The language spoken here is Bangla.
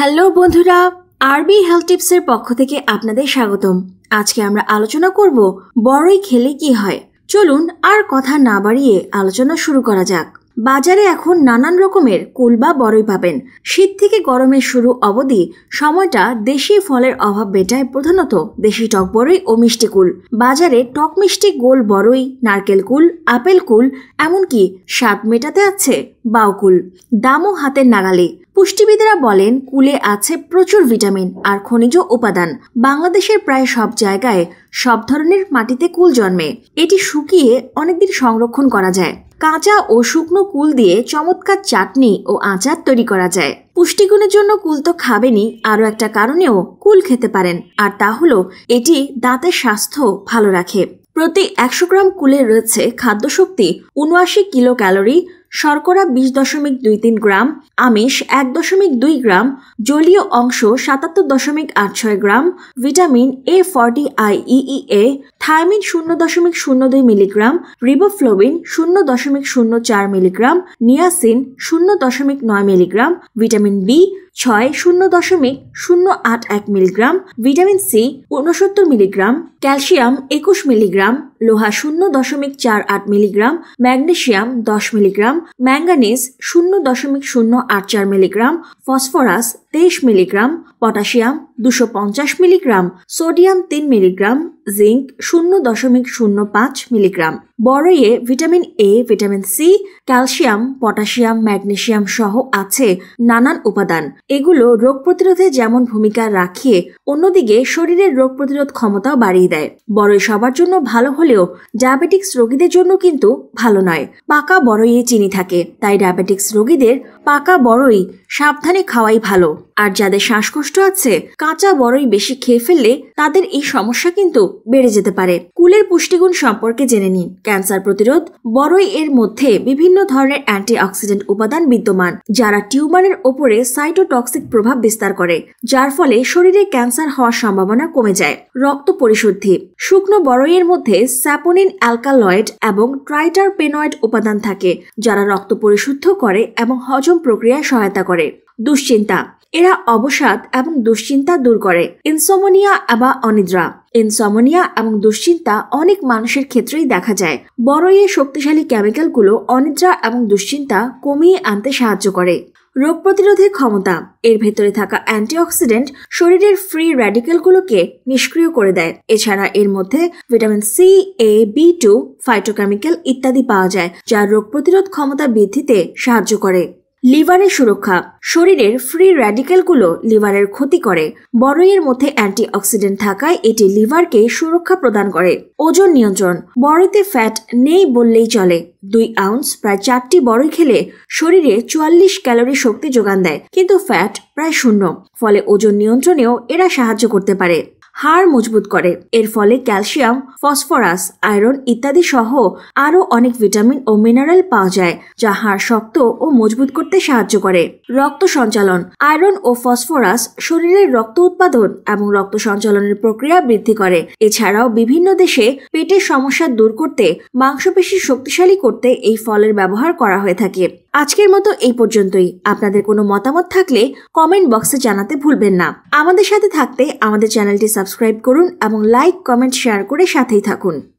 হ্যালো বন্ধুরা আরবি হেলথ টিপসের পক্ষ থেকে আপনাদের স্বাগতম আজকে আমরা আলোচনা করব বড়ই খেলে কি হয় চলুন আর কথা না বাড়িয়ে আলোচনা শুরু করা যাক বাজারে এখন নানান রকমের কুল বা বড়ই পাবেন শীত থেকে গরমের শুরু অবধি সময়টা দেশি ফলের অভাব মেটায় প্রধানত দেশি টক বড়ই ও মিষ্টি কুল বাজারে টক মিষ্টি গোল বড়ই নারকেল কুল আপেল কুল এমনকি স্বাদ মেটাতে আছে বাউকুল দামও হাতের নাগালে পুষ্টিবিদরা বলেন কুলে আছে প্রচুর ভিটামিন আর খনিজ উপাদান বাংলাদেশের প্রায় সব জায়গায় সব ধরনের মাটিতে কুল জন্মে এটি শুকিয়ে অনেকদিন সংরক্ষণ করা যায় কাঁচা ও শুকনো কুল দিয়ে চমৎকার চাটনি ও আচার তৈরি করা যায় পুষ্টিগুণের জন্য কুল তো খাবেনই আরও একটা কারণেও কুল খেতে পারেন আর তা হলো এটি দাঁতের স্বাস্থ্য ভালো রাখে প্রতি একশো গ্রাম কুলে রয়েছে খাদ্যশক্তি উনআশি কিলো ক্যালোরি শর্করা বিশ দশমিক দুই তিন গ্রাম আমিষ এক দশমিক দুই গ্রাম জলীয় অংশ সাতাত্তর দশমিক আট ছয় গ্রাম ভিটামিন এ ফর্টি আইইই এ থায়ামিন শূন্য দশমিক শূন্য দুই মিলিগ্রাম রিবোফ্লোবিন শূন্য দশমিক শূন্য চার মিলিগ্রাম নিয়াসিন শূন্য দশমিক নয় মিলিগ্রাম ভিটামিন বি ছয় শূন্য দশমিক শূন্য আট এক মিলিগ্রাম ভিটামিন সি উনসত্তর মিলিগ্রাম ক্যালসিয়াম একুশ মিলিগ্রাম লোহা শূন্য দশমিক চার আট মিলিগ্রাম ম্যাগনেশিয়াম দশ মিলিগ্রাম মিলিগ্রাম ম্যাঙ্গানিজ শূন্য দশমিক শূন্য আট চার মিলিগ্রাম ফসফরাস তেইশ মিলিগ্রাম পটাশিয়াম দুশো পঞ্চাশ মিলিগ্রাম সোডিয়াম তিন মিলিগ্রাম জিঙ্ক শূন্য দশমিক শূন্য পাঁচ মিলিগ্রাম বড়ইয়ে vitamin A vitamin C calcium potassium magnesium সহ আছে নানান উপাদান এগুলো রোগ প্রতিরোধে যেমন ভূমিকা রাখিয়ে অন্যদিকে শরীরের রোগ প্রতিরোধ ক্ষমতাও বাড়িয়ে দেয় বড়ই সবার জন্য ভালো হলেও ডায়াবেটিক্স রোগীদের জন্য কিন্তু ভালো নয় পাকা বড়ইয়ে চিনি থাকে তাই ডায়াবেটিক্স রোগীদের পাকা বড়ই সাবধানে খাওয়াই ভালো আর যাদের শ্বাসকষ্ট আছে কাঁচা বড়ই বেশি খেয়ে ফেললে তাদের এই সমস্যা কিন্তু বেড়ে যেতে পারে কুলের পুষ্টিগুণ সম্পর্কে জেনে নিন ক্যান্সার প্রতিরোধ বড়ই এর মধ্যে বিভিন্ন ধরনের অ্যান্টিঅক্সিডেন্ট উপাদান বিদ্যমান যারা টিউমারের ওপরে সাইটোটক্সিক প্রভাব বিস্তার করে যার ফলে শরীরে ক্যান্সার হওয়ার সম্ভাবনা কমে যায় রক্ত পরিশুদ্ধি শুকনো এর মধ্যে স্যাপোনিন অ্যালকালয়েড এবং ট্রাইটার পেনয়েড উপাদান থাকে যারা রক্ত পরিশুদ্ধ করে এবং হজম প্রক্রিয়ায় সহায়তা করে দুশ্চিন্তা এরা অবসাদ এবং দুশ্চিন্তা দূর করে ইনসোমোনিয়া বা অনিদ্রা ইনসমনিয়া এবং দুশ্চিন্তা অনেক মানুষের ক্ষেত্রেই দেখা যায় বড় এই শক্তিশালী কেমিক্যালগুলো অনিদ্রা এবং দুশ্চিন্তা কমিয়ে আনতে সাহায্য করে রোগ প্রতিরোধের ক্ষমতা এর ভেতরে থাকা অ্যান্টিঅক্সিডেন্ট শরীরের ফ্রি র্যাডিক্যালগুলোকে নিষ্ক্রিয় করে দেয় এছাড়া এর মধ্যে vitamin C A B two phytochemical ইত্যাদি পাওয়া যায় যা রোগ প্রতিরোধ ক্ষমতা বৃদ্ধিতে সাহায্য করে লিভারের সুরক্ষা শরীরের ফ্রি র্যাডিক্যালগুলো লিভারের ক্ষতি করে বরইয়ের মধ্যে অ্যান্টিঅক্সিডেন্ট থাকায় এটি লিভারকে সুরক্ষা প্রদান করে ওজন নিয়ন্ত্রণ বড়িতে ফ্যাট নেই বললেই চলে দুই আউন্স প্রায় চারটি বড়ই খেলে শরীরে চুয়াল্লিশ ক্যালোরি শক্তি যোগান দেয় কিন্তু ফ্যাট প্রায় শূন্য ফলে ওজন নিয়ন্ত্রণেও এরা সাহায্য করতে পারে হাড় মজবুত করে এর ফলে ক্যালসিয়াম ফসফরাস আয়রন ইত্যাদি সহ আরও অনেক ভিটামিন ও মিনারেল পাওয়া যায় যা হাড় শক্ত ও মজবুত করতে সাহায্য করে রক্ত সঞ্চালন আয়রন ও ফসফরাস শরীরের রক্ত উৎপাদন এবং রক্ত সঞ্চালনের প্রক্রিয়া বৃদ্ধি করে এছাড়াও বিভিন্ন দেশে পেটের সমস্যা দূর করতে মাংসপেশি শক্তিশালী করতে এই ফলের ব্যবহার করা হয়ে থাকে আজকের মতো এই পর্যন্তই আপনাদের কোনো মতামত থাকলে কমেন্ট বক্সে জানাতে ভুলবেন না আমাদের সাথে থাকতে আমাদের চ্যানেলটি সাবস্ক্রাইব করুন এবং লাইক কমেন্ট শেয়ার করে সাথেই থাকুন